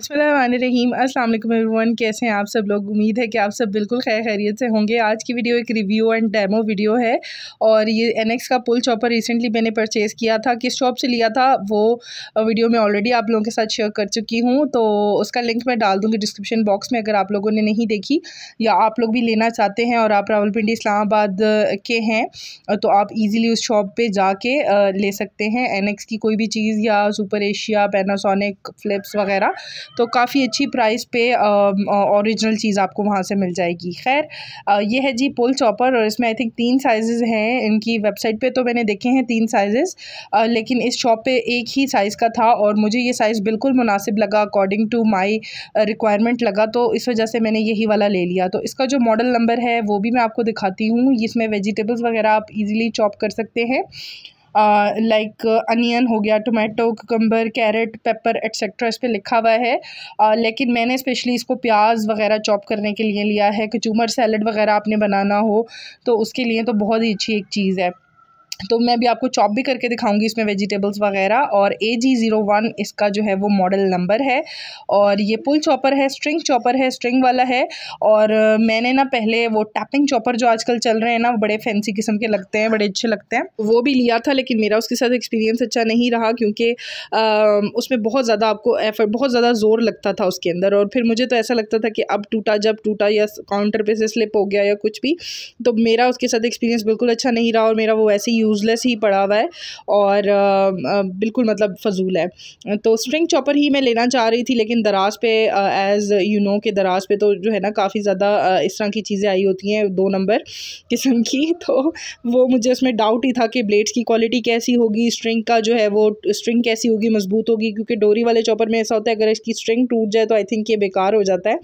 अस्सलाम वालेकुम एवरीवन कैसे हैं आप सब लोग उम्मीद है कि आप सब बिल्कुल खैर खैरियत से होंगे आज की वीडियो एक रिव्यू एंड डेमो वीडियो है और ये एनएक्स का पुल चॉपर रिसेंटली मैंने परचेज़ किया था किस शॉप से लिया था वो वीडियो मैं ऑलरेडी आप लोगों के साथ शेयर कर चुकी हूँ तो उसका लिंक मैं डाल दूँगी डिस्क्रिप्शन बॉक्स में अगर आप लोगों ने नहीं देखी या आप लोग भी लेना चाहते हैं और आप रावलपिंडी इस्लामाबाद के हैं तो आप ईज़िली उस शॉप पर जाके ले सकते हैं एनएक्स की कोई भी चीज़ या सुपर एशिया पैनासोनिक फ्लिप्स वगैरह तो काफ़ी अच्छी प्राइस पे ओरिजिनल चीज़ आपको वहाँ से मिल जाएगी खैर ये है जी पुल चॉपर और इसमें आई थिंक तीन साइजेज़ हैं इनकी वेबसाइट पे तो मैंने देखे हैं तीन साइजेज़ लेकिन इस शॉप पे एक ही साइज़ का था और मुझे ये साइज़ बिल्कुल मुनासिब लगा अकॉर्डिंग टू माई रिक्वायरमेंट लगा तो इस वजह से मैंने यही वाला ले लिया तो इसका जो मॉडल नंबर है वो भी मैं आपको दिखाती हूँ इसमें वेजिटेबल्स वगैरह आप ईज़िली चॉप कर सकते हैं लाइक अनियन हो गया tomato cucumber carrot pepper etcetera इस पर लिखा हुआ है uh, लेकिन मैंने स्पेशली इसको प्याज वगैरह चॉप करने के लिए लिया है कचूमर सैलड वगैरह आपने बनाना हो तो उसके लिए तो बहुत ही अच्छी एक चीज़ है तो मैं भी आपको चॉप भी करके दिखाऊंगी इसमें वेजिटेबल्स वगैरह और ए जी ज़ीरो वन इसका जो है वो मॉडल नंबर है और ये पुल चॉपर है स्ट्रिंग चॉपर है स्ट्रिंग वाला है और मैंने ना पहले वो टैपिंग चॉपर जो आजकल चल रहे हैं ना बड़े फैंसी किस्म के लगते हैं बड़े अच्छे लगते हैं वो भी लिया था लेकिन मेरा उसके साथ एक्सपीरियंस अच्छा नहीं रहा क्योंकि उसमें बहुत ज़्यादा आपको एफर्ट बहुत ज़्यादा ज़ोर लगता था उसके अंदर और फिर मुझे तो ऐसा लगता था कि अब टूटा जब टूटा या काउंटर पर से स्लिप हो गया या कुछ भी तो मेरा उसके साथ एक्सपीरियंस बिल्कुल अच्छा नहीं रहा और मेरा वो वैसे ही यूज़लेस ही पड़ा हुआ है और बिल्कुल मतलब फजूल है तो स्ट्रिंग चॉपर ही मैं लेना चाह रही थी लेकिन दराज पे एज़ यू नो के दराज पे तो जो है ना काफ़ी ज़्यादा इस तरह की चीज़ें आई होती हैं दो नंबर किस्म की तो वो मुझे उसमें डाउट ही था कि ब्लेड्स की क्वालिटी कैसी होगी स्ट्रिंग का जो है वो स्ट्रिंग कैसी होगी मजबूत होगी क्योंकि डोरी वाले चॉपर में ऐसा होता है अगर इसकी स्ट्रिंग टूट जाए तो आई थिंक ये बेकार हो जाता है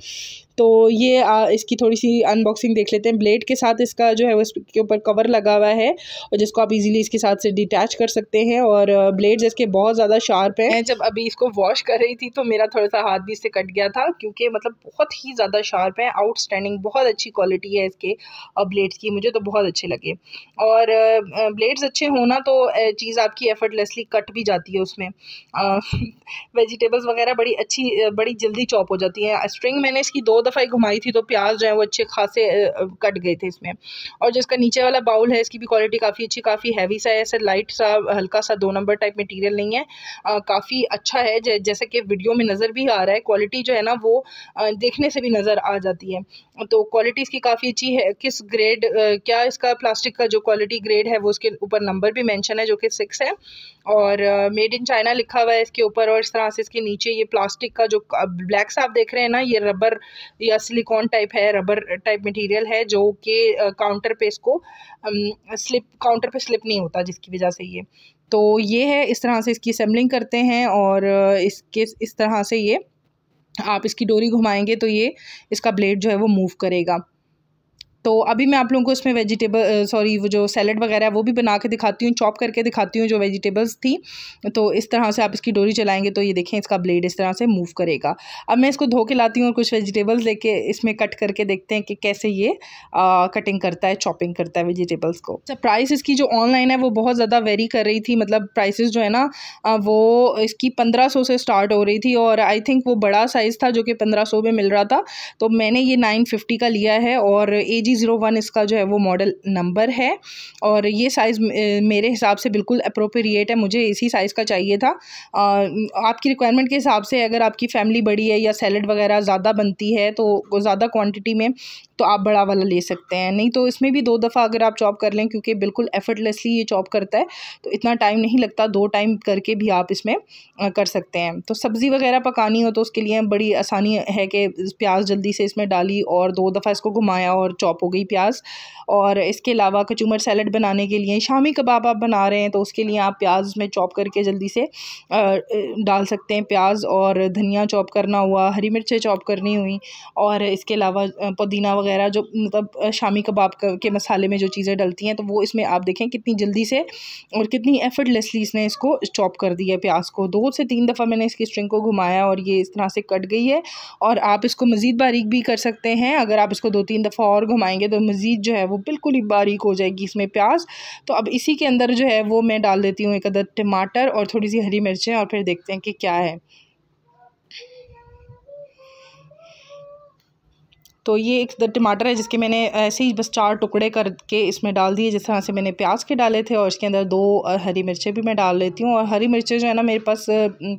तो ये आ, इसकी थोड़ी सी अनबॉक्सिंग देख लेते हैं ब्लेड के साथ इसका जो है वो इसके ऊपर कवर लगा हुआ है और जिसको आप इजीली इसके साथ से डिटैच कर सकते हैं और ब्लेड इसके बहुत ज़्यादा शार्प हैं मैं जब अभी इसको वॉश कर रही थी तो मेरा थोड़ा सा हाथ भी इससे कट गया था क्योंकि मतलब बहुत ही ज़्यादा शार्प है आउट बहुत अच्छी क्वालिटी है इसके ब्लेड्स की मुझे तो बहुत अच्छे लगे और ब्लेड्स अच्छे होना तो चीज़ आपकी एफर्टलेसली कट भी जाती है उसमें वेजिटेबल्स वगैरह बड़ी अच्छी बड़ी जल्दी चॉप हो जाती है स्ट्रिंग मैंने इसकी दो दफ़ा ही घुमाई थी तो प्याज जो है वो अच्छे खासे कट गए थे इसमें और जिसका नीचे वाला बाउल है इसकी भी क्वालिटी काफ़ी अच्छी काफ़ी हैवी सा है ऐसे लाइट सा हल्का सा दो नंबर टाइप मटीरियल नहीं है काफ़ी अच्छा है जैसे कि वीडियो में नज़र भी आ रहा है क्वालिटी जो है ना वो देखने से भी नज़र आ जाती है तो क्वालिटी इसकी काफ़ी अच्छी है किस ग्रेड क्या इसका प्लास्टिक का जो क्वालिटी ग्रेड है वो उसके ऊपर नंबर भी मैंशन है जो कि सिक्स है और मेड इन चाइना लिखा हुआ है इसके ऊपर और इस तरह से इसके नीचे ये प्लास्टिक का जो ब्लैक सा आप देख रहे हैं ना ये रबर या सिलिकॉन टाइप है रबर टाइप मटेरियल है जो कि काउंटर पे इसको स्लिप काउंटर पे स्लिप नहीं होता जिसकी वजह से ये तो ये है इस तरह से इसकी असम्बलिंग करते हैं और इसके इस तरह से ये आप इसकी डोरी घुमाएंगे तो ये इसका ब्लेड जो है वो मूव करेगा तो अभी मैं आप लोगों को इसमें वेजिटेबल सॉरी वो जो सैलड वगैरह है वो भी बना के दिखाती हूँ चॉप करके दिखाती हूँ जो वेजिटेबल्स थी तो इस तरह से आप इसकी डोरी चलाएंगे तो ये देखें इसका ब्लेड इस तरह से मूव करेगा अब मैं इसको धो के लाती हूँ और कुछ वेजिटेबल्स लेके इसमें कट करके देखते हैं कि कैसे ये आ, कटिंग करता है चॉपिंग करता है वेजिटेबल्स को अच्छा प्राइस इसकी जो ऑनलाइन है वो बहुत ज़्यादा वेरी कर रही थी मतलब प्राइसेस जो है ना वो इसकी पंद्रह सौ से स्टार्ट हो रही थी और आई थिंक वो बड़ा साइज़ था जो कि पंद्रह सौ में मिल रहा था तो मैंने ये नाइन फिफ्टी का लिया है और ए जी जी ज़ीरो वन इसका जो है वो मॉडल नंबर है और ये साइज़ मेरे हिसाब से बिल्कुल अप्रोप्रिएट है मुझे इसी साइज़ का चाहिए था आपकी रिक्वायरमेंट के हिसाब से अगर आपकी फ़ैमिली बड़ी है या सैलड वगैरह ज़्यादा बनती है तो ज़्यादा क्वान्टिटी में तो आप बड़ा वाला ले सकते हैं नहीं तो इसमें भी दो दफ़ा अगर आप चॉप कर लें क्योंकि बिल्कुल एफर्टलेसली ये चॉप करता है तो इतना टाइम नहीं लगता दो टाइम करके भी आप इसमें कर सकते हैं तो सब्ज़ी वगैरह पकानी हो तो उसके लिए बड़ी आसानी है कि प्याज जल्दी से इसमें डाली और दो दफ़ा इसको घुमाया और चॉप हो गई प्याज और इसके अलावा कचूमर सैलड बनाने के लिए शामी कबाब आप बना रहे हैं तो उसके लिए आप प्याज में चॉप करके जल्दी से डाल सकते हैं प्याज और धनिया चॉप करना हुआ हरी मिर्चें चॉप करनी हुई और इसके अलावा पुदीना वगैरह वगैरह जो मतलब शामी कबाब के मसाले में जो चीज़ें डलती हैं तो वो इसमें आप देखें कितनी जल्दी से और कितनी एफर्टलेसली इसने इसको चॉप कर दिया है प्याज को दो से तीन दफ़ा मैंने इसकी स्ट्रिंग को घुमाया और ये इस तरह से कट गई है और आप इसको मज़ीद बारीक भी कर सकते हैं अगर आप इसको दो तीन दफ़ा और घुमाएंगे तो मज़ीद जो है वो बिल्कुल ही बारीक हो जाएगी इसमें प्याज तो अब इसी के अंदर जो है वो मैं डाल देती हूँ एक अदर टमाटर और थोड़ी सी हरी मिर्चें और फिर देखते हैं कि क्या है तो ये एक टमाटर है जिसके मैंने ऐसे ही बस चार टुकड़े करके इसमें डाल दिए जिस तरह से मैंने प्याज के डाले थे और इसके अंदर दो हरी मिर्चें भी मैं डाल लेती हूँ और हरी मिर्चें जो है ना मेरे पास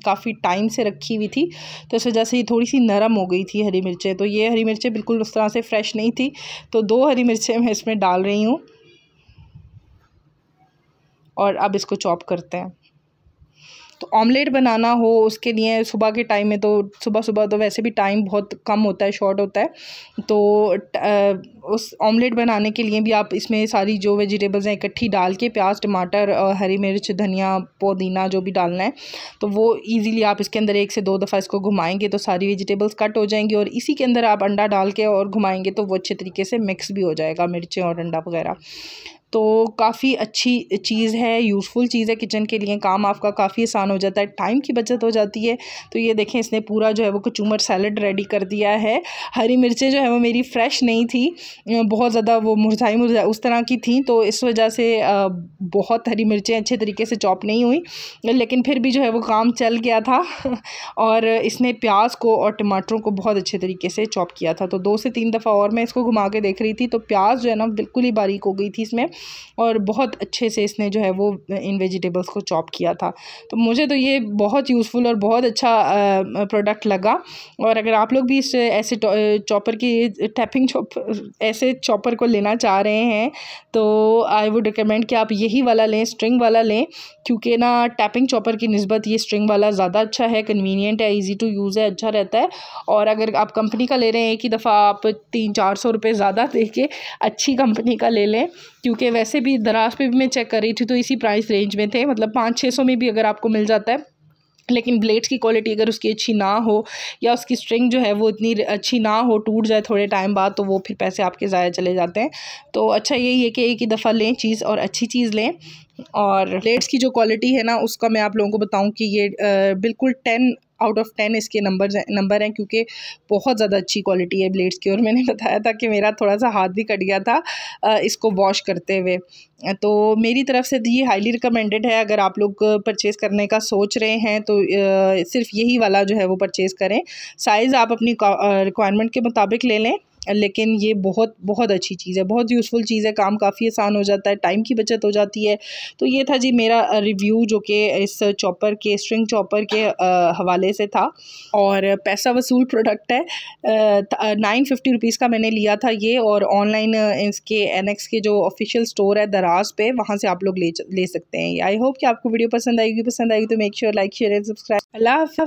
काफ़ी टाइम से रखी हुई थी तो इस वजह से ये थोड़ी सी नरम हो गई थी हरी मिर्चें तो ये हरी मिर्चें बिल्कुल उस तरह से फ्रेश नहीं थी तो दो हरी मिर्चें मैं इसमें डाल रही हूँ और अब इसको चॉप करते हैं तो ऑमलेट बनाना हो उसके लिए सुबह के टाइम में तो सुबह सुबह तो वैसे भी टाइम बहुत कम होता है शॉर्ट होता है तो उस ऑमलेट बनाने के लिए भी आप इसमें सारी जो वेजिटेबल्स हैं इकट्ठी डाल के प्याज टमाटर हरी मिर्च धनिया पुदीना जो भी डालना है तो वो ईज़िली आप इसके अंदर एक से दो दफ़ा इसको घुमाएंगे तो सारी वेजिटेबल्स कट हो जाएंगी और इसी के अंदर आप अंडा डाल के और घुमाएंगे तो वो अच्छे तरीके से मिक्स भी हो जाएगा मिर्चें और अंडा वगैरह तो काफ़ी अच्छी चीज़ है यूज़फुल चीज़ है किचन के लिए काम आपका काफ़ी आसान हो जाता है टाइम की बचत हो जाती है तो ये देखें इसने पूरा जो है वो कचूमर सैलड रेडी कर दिया है हरी मिर्चें जो है वो मेरी फ्रेश नहीं थी बहुत ज़्यादा वो मुरझाई मुरझाई उस तरह की थी तो इस वजह से बहुत हरी मिर्चें अच्छे तरीके से चॉप नहीं हुई लेकिन फिर भी जो है वो काम चल गया था और इसने प्याज को और टमाटरों को बहुत अच्छे तरीके से चॉप किया था तो दो से तीन दफ़ा और मैं इसको घुमा के देख रही थी तो प्याज जो है ना बिल्कुल ही बारीक हो गई थी इसमें और बहुत अच्छे से इसने जो है वो इन वेजिटेबल्स को चॉप किया था तो मुझे तो ये बहुत यूज़फुल और बहुत अच्छा प्रोडक्ट लगा और अगर आप लोग भी इस ऐसे चॉपर की टैपिंग चॉप ऐसे चॉपर को लेना चाह रहे हैं तो आई वुड रिकमेंड कि आप यही वाला लें स्ट्रिंग वाला लें क्योंकि ना टैपिंग चॉपर की नस्बत ये स्ट्रिंग वाला ज़्यादा अच्छा है कन्वीनियंट है ईजी टू यूज़ है अच्छा रहता है और अगर आप कंपनी का ले रहे हैं एक ही दफ़ा आप तीन चार सौ रुपये ज़्यादा दे के अच्छी कंपनी का ले लें क्योंकि वैसे भी दराज पे भी मैं चेक कर रही थी तो इसी प्राइस रेंज में थे मतलब पाँच छः सौ में भी अगर आपको मिल जाता है लेकिन ब्लेड्स की क्वालिटी अगर उसकी अच्छी ना हो या उसकी स्ट्रिंग जो है वो इतनी अच्छी ना हो टूट जाए थोड़े टाइम बाद तो वो फिर पैसे आपके ज़ाया चले जाते हैं तो अच्छा यही है कि एक ही दफ़ा लें चीज़ और अच्छी चीज़ लें और ब्लेड्स की जो क्वालिटी है ना उसका मैं आप लोगों को बताऊं कि ये आ, बिल्कुल टेन आउट ऑफ टेन इसके नंबर नंबर हैं क्योंकि बहुत ज़्यादा अच्छी क्वालिटी है ब्लेड्स की और मैंने बताया था कि मेरा थोड़ा सा हाथ भी कट गया था इसको वॉश करते हुए तो मेरी तरफ से ये हाईली रिकमेंडेड है अगर आप लोग परचेज़ करने का सोच रहे हैं तो सिर्फ यही वाला जो है वो परचेज़ करें साइज़ आप अपनी रिक्वायरमेंट के मुताबिक ले लें लेकिन ये बहुत बहुत अच्छी चीज़ है बहुत यूज़फुल चीज़ है काम काफ़ी आसान हो जाता है टाइम की बचत हो जाती है तो ये था जी मेरा रिव्यू जो कि इस चॉपर के स्ट्रिंग चॉपर के हवाले से था और पैसा वसूल प्रोडक्ट है नाइन फिफ्टी रुपीज़ का मैंने लिया था ये और ऑनलाइन इसके एनएक्स के जो ऑफिशियल स्टोर है दराज पे वहाँ से आप लोग ले ले सकते हैं आई होप कि आपको वीडियो पसंद आएगी पसंद आएगी तो make sure like share and subscribe Allah